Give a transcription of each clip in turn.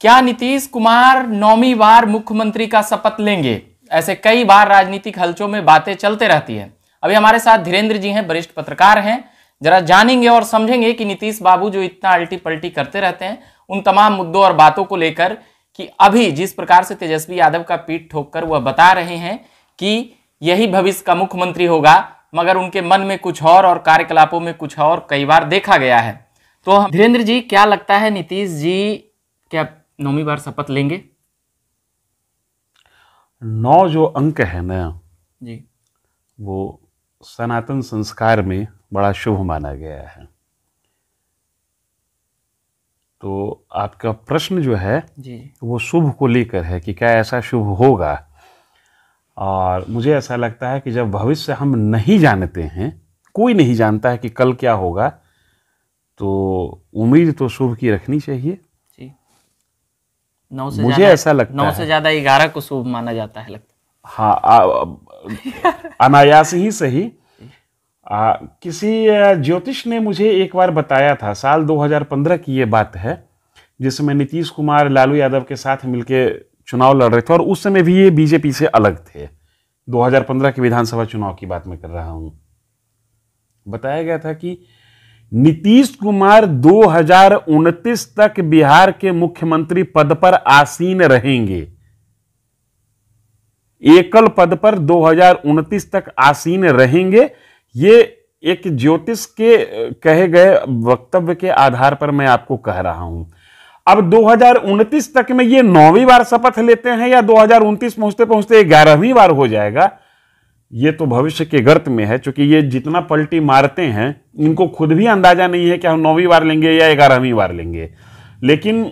क्या नीतीश कुमार नौवीं बार मुख्यमंत्री का शपथ लेंगे ऐसे कई बार राजनीतिक हलचों में बातें चलते रहती है अभी हमारे साथ धीरेन्द्र जी हैं वरिष्ठ पत्रकार हैं जरा जानेंगे और समझेंगे कि नीतीश बाबू जो इतना अल्टी पल्टी करते रहते हैं उन तमाम मुद्दों और बातों को लेकर कि अभी जिस प्रकार से तेजस्वी यादव का पीठ ठोककर वह बता रहे हैं कि यही भविष्य का मुख्यमंत्री होगा मगर उनके मन में कुछ और और कार्यकलापों में कुछ और कई बार देखा गया है तो धीरेन्द्र जी क्या लगता है नीतीश जी क्या नौवीं बार शपथ लेंगे नौ जो अंक है ना जी वो सनातन संस्कार में बड़ा शुभ माना गया है तो आपका प्रश्न जो है जी वो शुभ को लेकर है कि क्या ऐसा शुभ होगा और मुझे ऐसा लगता है कि जब भविष्य हम नहीं जानते हैं कोई नहीं जानता है कि कल क्या होगा तो उम्मीद तो शुभ की रखनी चाहिए नौ से मुझे ऐसा लगता नौ से ज्यादा ग्यारह को शुभ माना जाता है लगता हाँ अनायास ही सही आ, किसी ज्योतिष ने मुझे एक बार बताया था साल 2015 की ये बात है जिसमें नीतीश कुमार लालू यादव के साथ मिलकर चुनाव लड़ रहे थे और उस समय भी ये बीजेपी से अलग थे 2015 के विधानसभा चुनाव की बात मैं कर रहा हूँ बताया गया था कि नीतीश कुमार दो तक बिहार के मुख्यमंत्री पद पर आसीन रहेंगे एकल पद पर 2029 तक आसीन रहेंगे ये एक ज्योतिष के कहे गए वक्तव्य के आधार पर मैं आपको कह रहा हूं अब 2029 तक में ये नौवीं बार शपथ लेते हैं या दो 2029 पहुंचते पहुंचते ग्यारहवीं बार हो जाएगा ये तो भविष्य के गर्त में है क्योंकि ये जितना पलटी मारते हैं इनको खुद भी अंदाजा नहीं है कि हम नौवीं बार लेंगे या ग्यारहवीं बार लेंगे लेकिन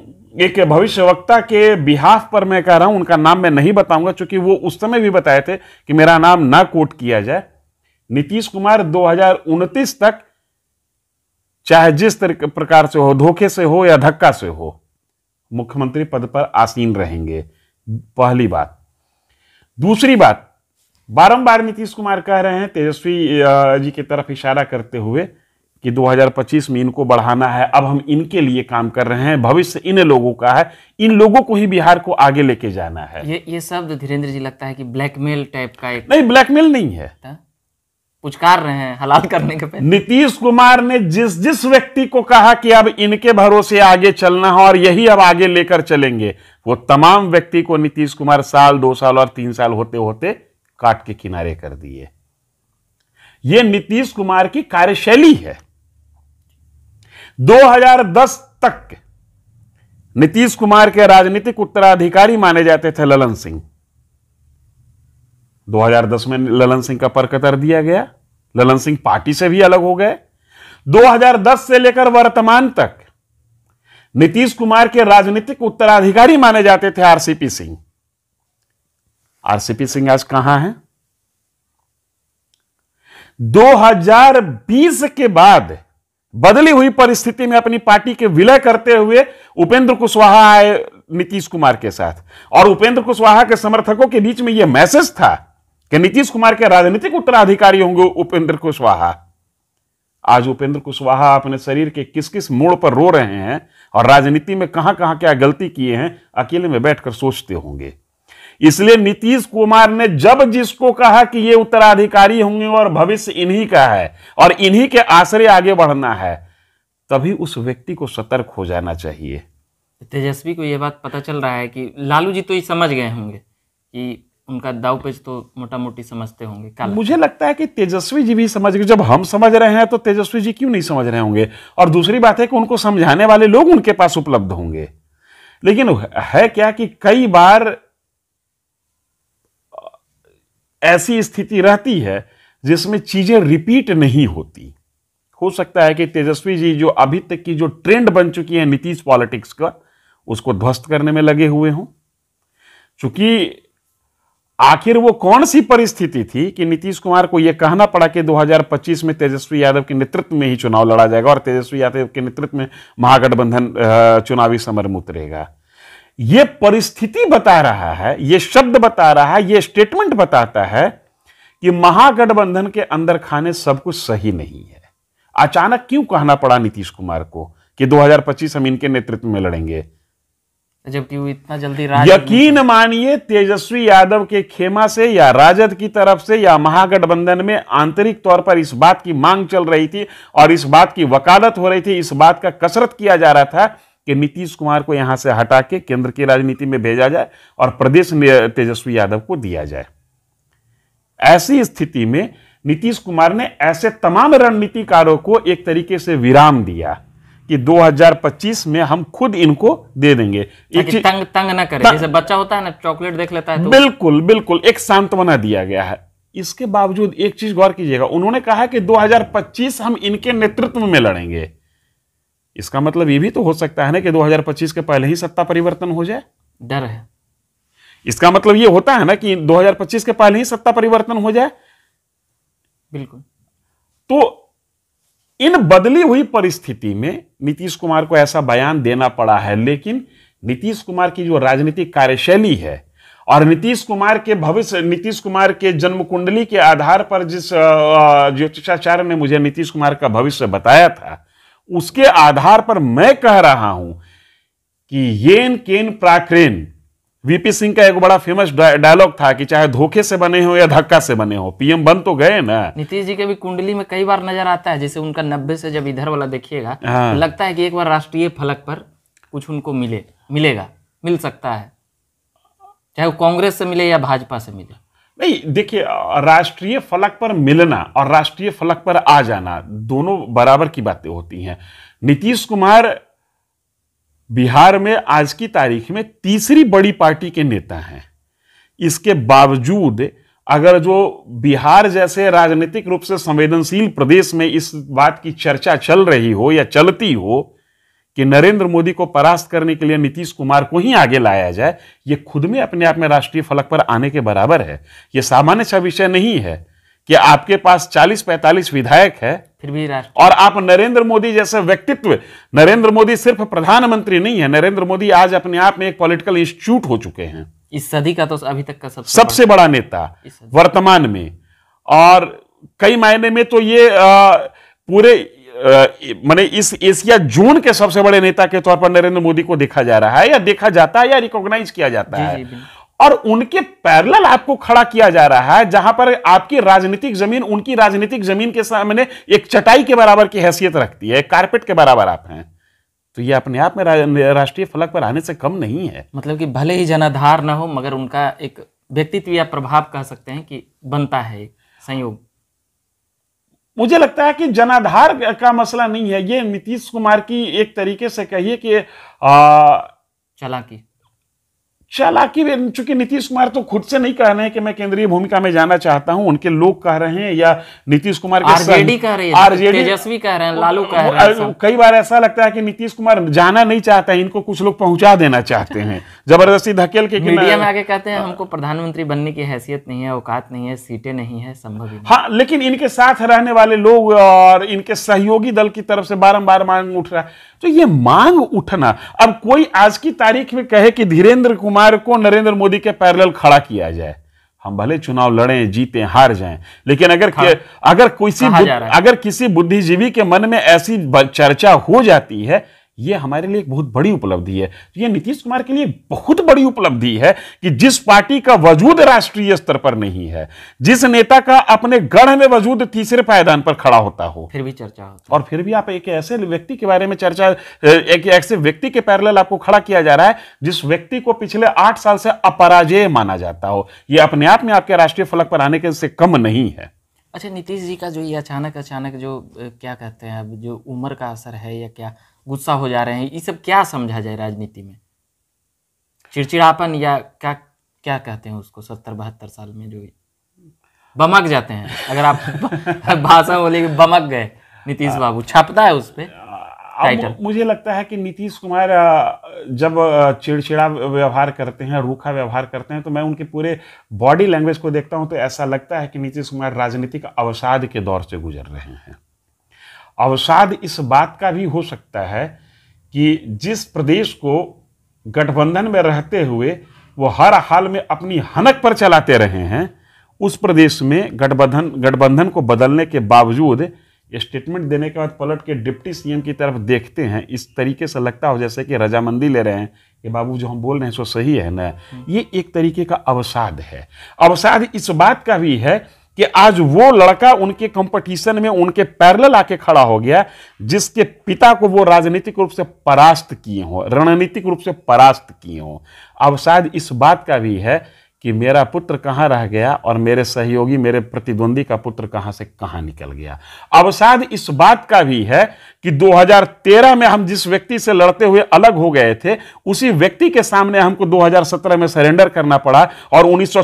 एक भविष्यवक्ता के बिहाफ पर मैं कह रहा हूं उनका नाम मैं नहीं बताऊंगा क्योंकि वो उस समय भी बताए थे कि मेरा नाम ना कोट किया जाए नीतीश कुमार दो तक चाहे जिस प्रकार से हो धोखे से हो या धक्का से हो मुख्यमंत्री पद पर आसीन रहेंगे पहली बात दूसरी बात बारंबार नीतीश कुमार कह रहे हैं तेजस्वी जी की तरफ इशारा करते हुए कि 2025 में इनको बढ़ाना है अब हम इनके लिए काम कर रहे हैं भविष्य इन लोगों का है इन लोगों को ही बिहार को आगे लेके जाना है ये ये शब्द धीरेन्द्र जी लगता है कि ब्लैकमेल टाइप का एक नहीं ब्लैकमेल नहीं है पुचकार रहे हैं हलाल करने के नीतीश कुमार ने जिस जिस व्यक्ति को कहा कि अब इनके भरोसे आगे चलना है और यही अब आगे लेकर चलेंगे वो तमाम व्यक्ति को नीतीश कुमार साल दो साल और तीन साल होते होते काट के किनारे कर दिए यह नीतीश कुमार की कार्यशैली है 2010 तक नीतीश कुमार के राजनीतिक उत्तराधिकारी माने जाते थे ललन सिंह 2010 में ललन सिंह का कतर दिया गया ललन सिंह पार्टी से भी अलग हो गए 2010 से लेकर वर्तमान तक नीतीश कुमार के राजनीतिक उत्तराधिकारी माने जाते थे आरसीपी सिंह आरसीपी सिंह आज कहां है 2020 के बाद बदली हुई परिस्थिति में अपनी पार्टी के विलय करते हुए उपेंद्र कुशवाहा आए नीतीश कुमार के साथ और उपेंद्र कुशवाहा के समर्थकों के बीच में यह मैसेज था कि नीतीश कुमार के राजनीतिक उत्तराधिकारी होंगे उपेंद्र कुशवाहा आज उपेंद्र कुशवाहा अपने शरीर के किस किस मोड़ पर रो रहे हैं और राजनीति में कहां कहां क्या गलती किए हैं अकेले में बैठकर सोचते होंगे इसलिए नीतीश कुमार ने जब जिसको कहा कि ये उत्तराधिकारी होंगे और भविष्य इन्हीं का है और इन्हीं के आश्रय आगे बढ़ना है तभी उस व्यक्ति को सतर्क हो जाना चाहिए तेजस्वी को यह बात पता चल रहा है कि लालू जी तो ये समझ गए होंगे कि उनका दाव पेज तो मोटा मोटी समझते होंगे मुझे लगता है कि तेजस्वी जी भी समझ गए जब हम समझ रहे हैं तो तेजस्वी जी क्यों नहीं समझ रहे होंगे और दूसरी बात है कि उनको समझाने वाले लोग उनके पास उपलब्ध होंगे लेकिन है क्या कि कई बार ऐसी स्थिति रहती है जिसमें चीज़ें रिपीट नहीं होती हो सकता है कि तेजस्वी जी जो अभी तक की जो ट्रेंड बन चुकी है नीतीश पॉलिटिक्स का उसको ध्वस्त करने में लगे हुए हों चूंकि आखिर वो कौन सी परिस्थिति थी कि नीतीश कुमार को यह कहना पड़ा कि 2025 में तेजस्वी यादव के नेतृत्व में ही चुनाव लड़ा जाएगा और तेजस्वी यादव के नेतृत्व में महागठबंधन चुनावी समर में उतरेगा ये परिस्थिति बता रहा है ये शब्द बता रहा है ये स्टेटमेंट बताता है कि महागठबंधन के अंदर खाने सब कुछ सही नहीं है अचानक क्यों कहना पड़ा नीतीश कुमार को कि 2025 हम इनके नेतृत्व में लड़ेंगे जबकि वो इतना जल्दी यकीन मानिए तेजस्वी यादव के खेमा से या राजद की तरफ से या महागठबंधन में आंतरिक तौर पर इस बात की मांग चल रही थी और इस बात की वकालत हो रही थी इस बात का कसरत किया जा रहा था कि नीतीश कुमार को यहाँ से हटा के केंद्र की राजनीति में भेजा जाए और प्रदेश तेजस्वी यादव को दिया जाए ऐसी स्थिति में नीतीश कुमार ने ऐसे तमाम रणनीतिकारों को एक तरीके से विराम दिया कि 2025 में हम खुद इनको दे देंगे एक तंग तंग ना करें जैसे बच्चा होता है ना चॉकलेट देख लेता है तो बिल्कुल बिल्कुल एक सांत्वना दिया गया है इसके बावजूद एक चीज गौर कीजिएगा उन्होंने कहा कि 2025 हम इनके नेतृत्व में लड़ेंगे इसका मतलब ये भी तो हो सकता है ना कि 2025 के पहले ही सत्ता परिवर्तन हो जाए डर है इसका मतलब ये होता है ना कि 2025 के पहले ही सत्ता परिवर्तन हो जाए बिल्कुल तो इन बदली हुई परिस्थिति में नीतीश कुमार को ऐसा बयान देना पड़ा है लेकिन नीतीश कुमार की जो राजनीतिक कार्यशैली है और नीतीश कुमार के भविष्य नीतीश कुमार के जन्म कुंडली के आधार पर जिस ज्योतिषाचार्य ने मुझे नीतीश कुमार का भविष्य बताया था उसके आधार पर मैं कह रहा हूं कि येन केन प्राक्रेन वीपी सिंह का एक बड़ा फेमस डायलॉग था कि चाहे धोखे से बने हो या धक्का से बने हो पीएम बन तो गए ना नीतीश जी के भी कुंडली में कई बार नजर आता है जैसे उनका नब्बे से जब इधर वाला देखिएगा हाँ। तो लगता है कि एक बार राष्ट्रीय फलक पर कुछ उनको मिले मिलेगा मिल सकता है चाहे वो कांग्रेस से मिले या भाजपा से मिले नहीं देखिए राष्ट्रीय फलक पर मिलना और राष्ट्रीय फलक पर आ जाना दोनों बराबर की बातें होती हैं नीतीश कुमार बिहार में आज की तारीख में तीसरी बड़ी पार्टी के नेता हैं इसके बावजूद अगर जो बिहार जैसे राजनीतिक रूप से संवेदनशील प्रदेश में इस बात की चर्चा चल रही हो या चलती हो कि नरेंद्र मोदी को परास्त करने के लिए नीतीश कुमार को ही आगे लाया जाए ये खुद में अपने आप में राष्ट्रीय फलक पर आने के बराबर है ये सामान्य सा विषय नहीं है कि आपके पास 40-45 विधायक है फिर भी और आप नरेंद्र मोदी जैसे व्यक्तित्व नरेंद्र मोदी सिर्फ प्रधानमंत्री नहीं है नरेंद्र मोदी आज अपने आप में एक पॉलिटिकल इंस्टीट्यूट हो चुके हैं इस सदी का तो अभी तक का सबसे सबसे बड़ा, बड़ा नेता वर्तमान में और कई मायने में तो ये आ, पूरे मैंने इस एशिया जोन के सबसे बड़े नेता के तौर पर नरेंद्र मोदी को देखा जा रहा है या देखा जाता है या रिकॉग्नाइज किया जाता है और उनके पैरेलल आपको खड़ा किया जा रहा है जहां पर आपकी राजनीतिक जमीन उनकी राजनीतिक जमीन के सामने एक चटाई के बराबर की हैसियत रखती है कारपेट के बराबर आप हैं तो ये अपने आप में राष्ट्रीय फलक पर आने से कम नहीं है मतलब कि भले ही जनाधार ना हो मगर उनका एक व्यक्तित्व या प्रभाव कह सकते हैं कि बनता है संयोग मुझे लगता है कि जनाधार का मसला नहीं है ये नीतीश कुमार की एक तरीके से कहिए कि आ, चलाकी चालाकि चूंकि नीतीश कुमार तो खुद से नहीं कह रहे हैं कि मैं केंद्रीय भूमिका में जाना चाहता हूं उनके लोग कह रहे हैं या नीतीश कुमार आरजेडी कह रहे हैं आरजेडी तेजस्वी कह रहे हैं लालू कह रहे हैं कई बार ऐसा लगता है कि नीतीश कुमार जाना नहीं चाहता है इनको कुछ लोग पहुंचा देना चाहते हैं जबरदस्ती धकेल के मीडिया में आगे कहते हैं हमको प्रधानमंत्री बनने की हैसियत नहीं है औकात नहीं है सीटें नहीं है संभव हाँ लेकिन इनके साथ रहने वाले लोग और इनके सहयोगी दल की तरफ से बारम्बार मांग उठ रहा है तो ये मांग उठना अब कोई आज की तारीख में कहे कि धीरेन्द्र कुमार को नरेंद्र मोदी के पैरल खड़ा किया जाए हम भले चुनाव लड़े जीते हार जाएं लेकिन अगर हाँ, अगर किसी अगर किसी बुद्धिजीवी के मन में ऐसी चर्चा हो जाती है ये हमारे लिए एक बहुत बड़ी उपलब्धि है तो ये नीतीश कुमार के लिए बहुत बड़ी उपलब्धि है कि जिस पार्टी का वजूद राष्ट्रीय स्तर पर नहीं है जिस नेता का अपने गढ़ में वजूद तीसरे पायदान पर खड़ा होता हो फिर भी चर्चा होती और फिर भी आप एक ऐसे व्यक्ति के बारे में चर्चा एक ऐसे व्यक्ति के पैरल आपको खड़ा किया जा रहा है जिस व्यक्ति को पिछले आठ साल से अपराजय माना जाता हो यह अपने आप में आपके राष्ट्रीय फलक पर आने के से कम नहीं है अच्छा नीतीश जी का जो ये अचानक अचानक जो क्या कहते हैं अब जो उम्र का असर है या क्या गुस्सा हो जा रहे हैं ये सब क्या समझा जाए राजनीति में चिड़चिड़ापन या क्या क्या कहते हैं उसको सत्तर बहत्तर साल में जो बमक जाते हैं अगर आप भाषा बोले कि बमक गए नीतीश बाबू छापता है उस पर मुझे लगता है कि नीतीश कुमार जब चिड़चिड़ा व्यवहार करते हैं रूखा व्यवहार करते हैं तो मैं उनके पूरे बॉडी लैंग्वेज को देखता हूं तो ऐसा लगता है कि नीतीश कुमार राजनीतिक अवसाद के दौर से गुजर रहे हैं अवसाद इस बात का भी हो सकता है कि जिस प्रदेश को गठबंधन में रहते हुए वो हर हाल में अपनी हनक पर चलाते रहे हैं उस प्रदेश में गठबंधन गठबंधन को बदलने के बावजूद स्टेटमेंट देने के बाद पलट के डिप्टी सीएम की तरफ देखते हैं इस तरीके से लगता हो जैसे कि रजामंदी ले रहे हैं कि बाबू जो हम बोल रहे हैं सो सही है ना ये एक तरीके का अवसाद है अवसाद इस बात का भी है कि आज वो लड़का उनके कंपटीशन में उनके पैरल आके खड़ा हो गया जिसके पिता को वो राजनीतिक रूप से परास्त किए हों रणनीतिक रूप से परास्त किए हों अब शायद इस बात का भी है कि मेरा पुत्र कहाँ रह गया और मेरे सहयोगी मेरे प्रतिद्वंदी का पुत्र कहाँ से कहाँ निकल गया अवसाद इस बात का भी है कि 2013 में हम जिस व्यक्ति से लड़ते हुए अलग हो गए थे उसी व्यक्ति के सामने हमको 2017 में सरेंडर करना पड़ा और उन्नीस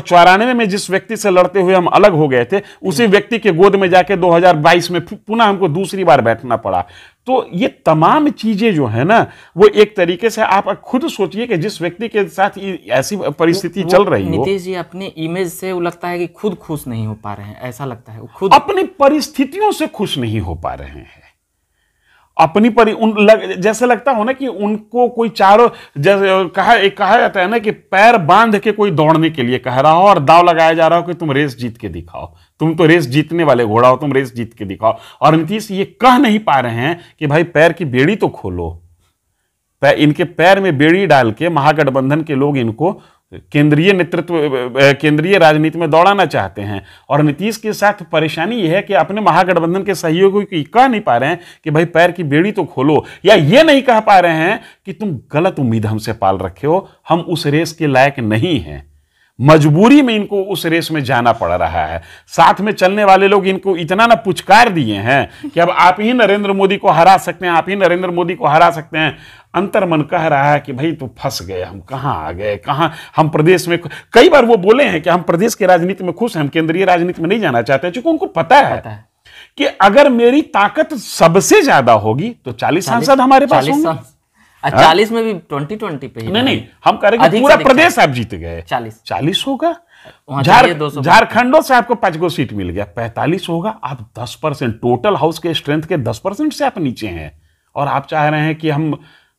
में जिस व्यक्ति से लड़ते हुए हम अलग हो गए थे उसी व्यक्ति के गोद में जाके दो में पुनः हमको दूसरी बार बैठना पड़ा तो ये तमाम चीजें जो है ना वो एक तरीके से आप खुद सोचिए कि जिस व्यक्ति के साथ ऐसी परिस्थिति चल रही है नीतीश जी अपने इमेज से वो लगता है कि खुद खुश नहीं हो पा रहे हैं ऐसा लगता है खुद अपनी परिस्थितियों से खुश नहीं हो पा रहे हैं अपनी परि उन लग, जैसे लगता हो ना कि उनको कोई चारों जैसे कहा एक कहा जाता है ना कि पैर बांध के कोई दौड़ने के लिए कह रहा हो और दाव लगाया जा रहा हो कि तुम रेस जीत के दिखाओ तुम तो रेस जीतने वाले घोड़ा हो तुम रेस जीत के दिखाओ और नीतीश ये कह नहीं पा रहे हैं कि भाई पैर की बेड़ी तो खोलो इनके पैर में बेड़ी डाल के महागठबंधन के लोग इनको केंद्रीय नेतृत्व केंद्रीय राजनीति में दौड़ाना चाहते हैं और नीतीश के साथ परेशानी यह है कि अपने महागठबंधन के सहयोगियों को कह नहीं पा रहे हैं कि भाई पैर की बेड़ी तो खोलो या ये नहीं कह पा रहे हैं कि तुम गलत उम्मीद हमसे पाल रखे हो हम उस रेस के लायक नहीं हैं मजबूरी में इनको उस रेस में जाना पड़ रहा है साथ में चलने वाले लोग इनको इतना ना पुचकार दिए हैं कि अब आप ही नरेंद्र मोदी को हरा सकते हैं आप ही नरेंद्र मोदी को हरा सकते हैं अंतर मन कह रहा है कि भाई तू फंस गए हम कहाँ आ गए कहाँ हम प्रदेश में कई बार वो बोले हैं कि हम प्रदेश के राजनीति में खुश हैं हम केंद्रीय राजनीति में नहीं जाना चाहते चूंकि उनको पता है, पता है कि अगर मेरी ताकत सबसे ज्यादा होगी तो चालीस सांसद हमारे पास होंगे हाँ? चालीस में भी ट्वेंटी ट्वेंटी पे नहीं नहीं हम कह रहे पूरा प्रदेश आप जीत गए चालीस चालीस होगा झारखंडों से आपको पांच गो सीट मिल गया पैंतालीस होगा आप दस परसेंट टोटल हाउस के स्ट्रेंथ के दस परसेंट से आप नीचे हैं और आप चाह रहे हैं कि हम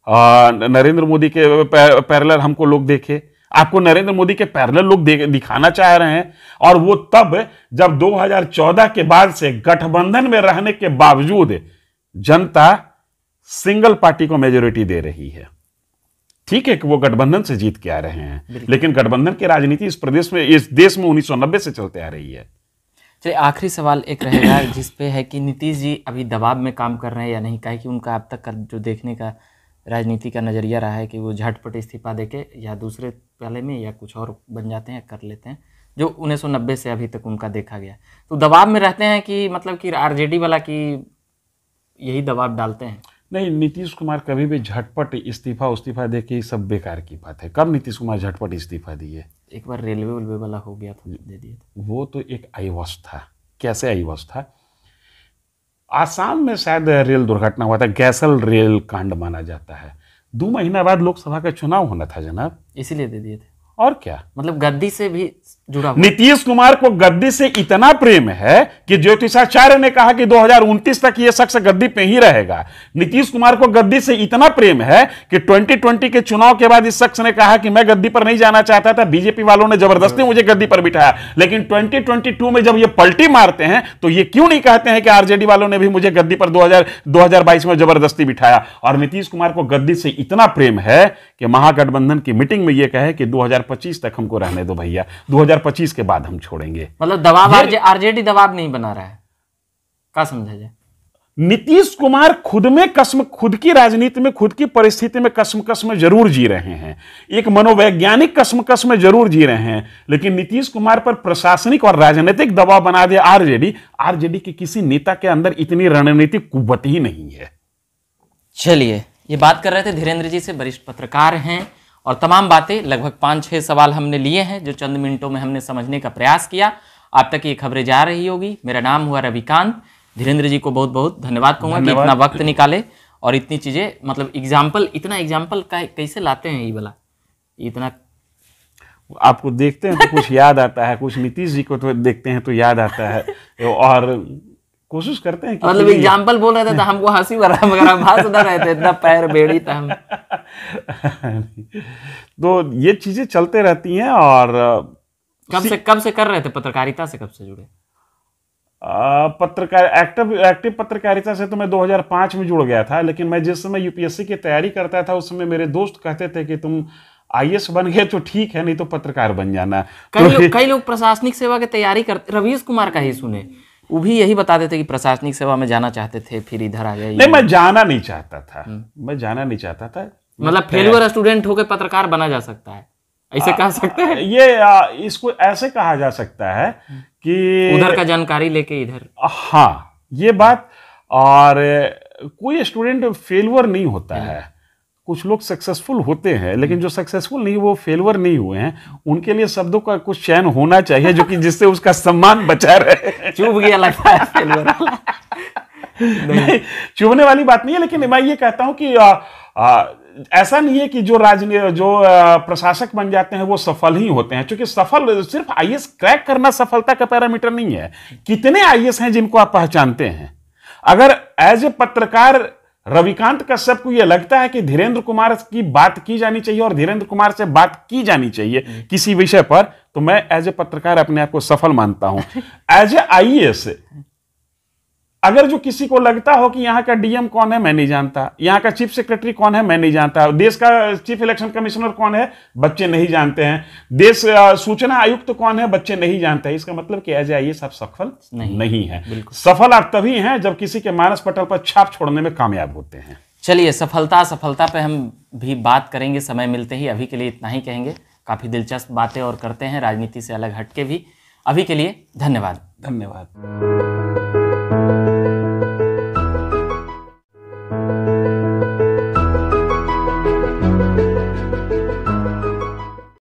नरेंद्र मोदी के पैरलर हमको लोग देखे आपको नरेंद्र मोदी के पैरलर लोग दिखाना चाह रहे हैं और वो तब जब 2014 के बाद से गठबंधन में रहने के बावजूद जनता सिंगल पार्टी को मेजोरिटी दे रही है ठीक है कि वो गठबंधन से जीत के आ रहे हैं लेकिन गठबंधन की राजनीति इस प्रदेश में इस देश में 1990 से चलते आ रही है चलिए आखिरी सवाल एक रहेगा जिसपे है कि नीतीश जी अभी दबाव में काम कर रहे हैं या नहीं कहा कि उनका अब तक जो देखने का राजनीति का नज़रिया रहा है कि वो झटपट इस्तीफा देके या दूसरे पहले में या कुछ और बन जाते हैं कर लेते हैं जो उन्नीस से अभी तक उनका देखा गया तो दबाव में रहते हैं कि मतलब कि आर वाला की यही दबाव डालते हैं नहीं नीतीश कुमार कभी भी झटपट इस्तीफा उस्तीफा दे के सब बेकार की बात है कब नीतीश कुमार झटपट इस्तीफा दिए एक बार रेलवे वेलवे वाला हो गया था दे दिया वो तो एक आईवश था कैसे आईवश था आसाम में शायद रेल दुर्घटना हुआ था गैसल रेल कांड माना जाता है दो महीना बाद लोकसभा का चुनाव होना था जनाब इसीलिए दे दिए थे और क्या मतलब गद्दी से भी जुड़ा नीतीश कुमार को गद्दी से इतना प्रेम है कि ज्योतिषाचार्य ने कहा कि 2029 तक यह शख्स गद्दी पे ही रहेगा नीतीश कुमार को गद्दी से इतना प्रेम है कि 2020 के चुनाव के बाद इस शख्स ने कहा कि मैं गद्दी पर नहीं जाना चाहता था बीजेपी वालों ने जबरदस्ती मुझे गद्दी पर बिठाया लेकिन 2022 में जब ये पलटी मारते हैं तो ये क्यों नहीं कहते हैं कि आरजेडी वालों ने भी मुझे गद्दी पर दो हजार में जबरदस्ती बिठाया और नीतीश कुमार को गद्दी से इतना प्रेम है कि महागठबंधन की मीटिंग में यह कहे कि दो तक हमको रहने दो भैया दो 2025 के बाद हम छोड़ेंगे मतलब दबाव आरजेडी दबाव नहीं बना रहा है क्या समझा जाए नीतीश कुमार खुद में कसम खुद की राजनीति में खुद की परिस्थिति में कसम कसम जरूर जी रहे हैं एक मनोवैज्ञानिक कसम कसम जरूर जी रहे हैं लेकिन नीतीश कुमार पर प्रशासनिक और राजनीतिक दबाव बना दिया आरजेडी आरजेडी के किसी नेता के अंदर इतनी रणनीतिक कुवत ही नहीं है चलिए ये बात कर रहे थे धीरेन्द्र जी से वरिष्ठ पत्रकार हैं और तमाम बातें लगभग पाँच छः सवाल हमने लिए हैं जो चंद मिनटों में हमने समझने का प्रयास किया आप तक ये खबरें जा रही होगी मेरा नाम हुआ रविकांत धीरेन्द्र जी को बहुत बहुत धन्यवाद कहूँगा कि इतना वक्त निकाले और इतनी चीज़ें मतलब एग्जाम्पल इतना एग्जाम्पल कैसे लाते हैं ये वाला इतना आपको देखते हैं तो कुछ याद आता है कुछ नीतीश जी को तो देखते हैं तो याद आता है और कोशिश करते हैं मतलब एग्जाम्पल बोल रहे थे तो हमको हंसी भरा मगर हम हंस रहे थे इतना पैर बेड़ी था हम तो ये चीज़ें चलते रहती हैं और कब से कब से कर रहे थे पत्रकारिता से कब से जुड़े पत्रकार एक्टिव एक्टिव पत्रकारिता से तो मैं 2005 में जुड़ गया था लेकिन मैं जिस समय यूपीएससी की तैयारी करता था उस समय मेरे दोस्त कहते थे कि तुम आई बन गए तो ठीक है नहीं तो पत्रकार बन जाना कई तो लोग कई लोग प्रशासनिक सेवा की तैयारी कर रवीश कुमार का ही सुने वो भी यही बताते थे कि प्रशासनिक सेवा में जाना चाहते थे फिर इधर आ गए नहीं मैं जाना नहीं चाहता था हम्म। मैं जाना नहीं चाहता था मतलब फेलुअर स्टूडेंट होकर पत्रकार बना जा सकता है ऐसे कहा सकते हैं ये आ, इसको ऐसे कहा जा सकता है कि उधर का जानकारी लेके इधर हाँ ये बात और कोई स्टूडेंट फेलवर नहीं होता हम्म। है कुछ लोग सक्सेसफुल होते हैं लेकिन जो सक्सेसफुल नहीं वो फेलवर नहीं हुए हैं उनके लिए शब्दों का कुछ चयन होना चाहिए जो कि जिससे उसका सम्मान बचा रहे चुभ गया लगता है फेलवर चुभने वाली बात नहीं है लेकिन मैं ये कहता हूं कि आ, आ, ऐसा नहीं है कि जो राजनी जो प्रशासक बन जाते हैं वो सफल ही होते हैं क्योंकि सफल सिर्फ आई क्रैक करना सफलता का पैरामीटर नहीं है कितने आई हैं जिनको आप पहचानते हैं अगर एज ए पत्रकार रविकांत कश्यप को यह लगता है कि धीरेन्द्र कुमार की बात की जानी चाहिए और धीरेन्द्र कुमार से बात की जानी चाहिए किसी विषय पर तो मैं एज ए पत्रकार अपने आप को सफल मानता हूं एज ए आई अगर जो किसी को लगता हो कि यहाँ का डीएम कौन है मैं नहीं जानता यहाँ का चीफ सेक्रेटरी कौन है मैं नहीं जानता देश का चीफ इलेक्शन कमिश्नर कौन है बच्चे नहीं जानते हैं देश सूचना आयुक्त तो कौन है बच्चे नहीं जानते हैं इसका मतलब कि एज सब सफल नहीं, नहीं है सफल आप तभी हैं जब किसी के मानस पटल पर छाप छोड़ने में कामयाब होते हैं चलिए सफलता सफलता पर हम भी बात करेंगे समय मिलते ही अभी के लिए इतना ही कहेंगे काफ़ी दिलचस्प बातें और करते हैं राजनीति से अलग हटके भी अभी के लिए धन्यवाद धन्यवाद